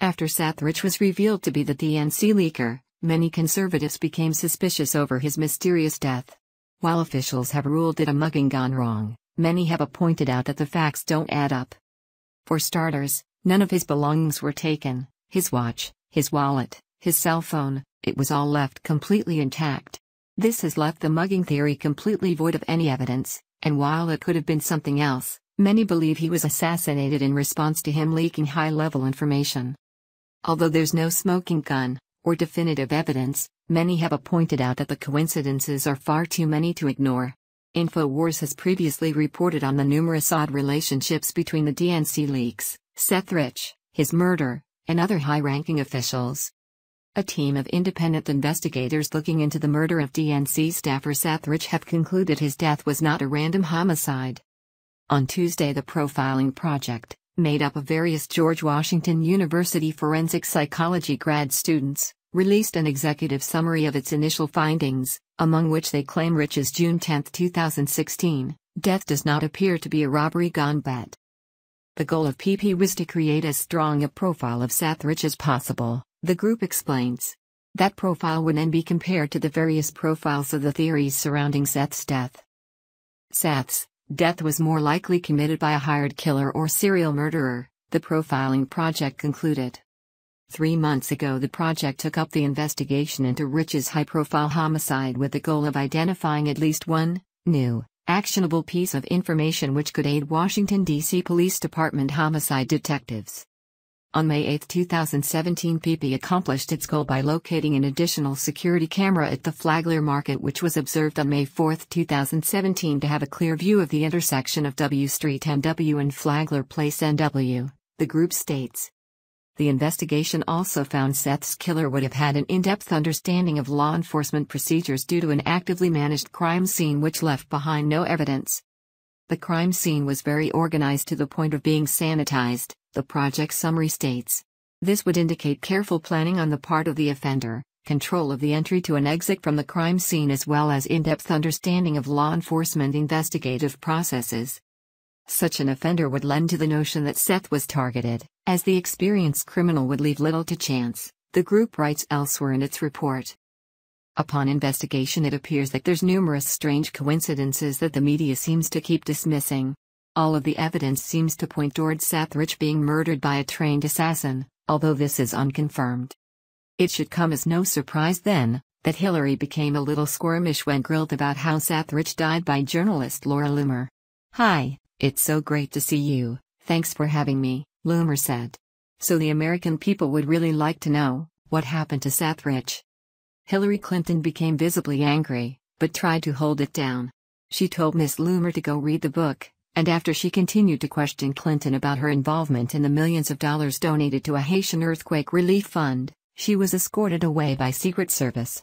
After Sathrich was revealed to be the DNC leaker, many conservatives became suspicious over his mysterious death. While officials have ruled it a mugging gone wrong, many have pointed out that the facts don't add up. For starters, none of his belongings were taken, his watch, his wallet, his cell phone, it was all left completely intact. This has left the mugging theory completely void of any evidence, and while it could have been something else, many believe he was assassinated in response to him leaking high-level information. Although there's no smoking gun, or definitive evidence, many have pointed out that the coincidences are far too many to ignore. InfoWars has previously reported on the numerous odd relationships between the DNC leaks, Seth Rich, his murder, and other high-ranking officials. A team of independent investigators looking into the murder of DNC staffer Seth Rich have concluded his death was not a random homicide. On Tuesday the Profiling Project, made up of various George Washington University forensic psychology grad students, released an executive summary of its initial findings, among which they claim Rich's June 10, 2016, death does not appear to be a robbery gone bad. The goal of PP was to create as strong a profile of Seth Rich as possible, the group explains. That profile would then be compared to the various profiles of the theories surrounding Seth's death. Seth's Death was more likely committed by a hired killer or serial murderer, the profiling project concluded. Three months ago, the project took up the investigation into Rich's high profile homicide with the goal of identifying at least one, new, actionable piece of information which could aid Washington, D.C. Police Department homicide detectives. On May 8, 2017 PP accomplished its goal by locating an additional security camera at the Flagler Market which was observed on May 4, 2017 to have a clear view of the intersection of W Street and W and Flagler Place NW, the group states. The investigation also found Seth's killer would have had an in-depth understanding of law enforcement procedures due to an actively managed crime scene which left behind no evidence. The crime scene was very organized to the point of being sanitized, the project summary states this would indicate careful planning on the part of the offender, control of the entry to and exit from the crime scene, as well as in depth understanding of law enforcement investigative processes. Such an offender would lend to the notion that Seth was targeted, as the experienced criminal would leave little to chance, the group writes elsewhere in its report. Upon investigation, it appears that there's numerous strange coincidences that the media seems to keep dismissing. All of the evidence seems to point toward Rich being murdered by a trained assassin, although this is unconfirmed. It should come as no surprise then, that Hillary became a little squirmish when grilled about how Rich died by journalist Laura Loomer. Hi, it's so great to see you, thanks for having me, Loomer said. So the American people would really like to know, what happened to Rich. Hillary Clinton became visibly angry, but tried to hold it down. She told Miss Loomer to go read the book, and after she continued to question Clinton about her involvement in the millions of dollars donated to a Haitian earthquake relief fund, she was escorted away by Secret Service.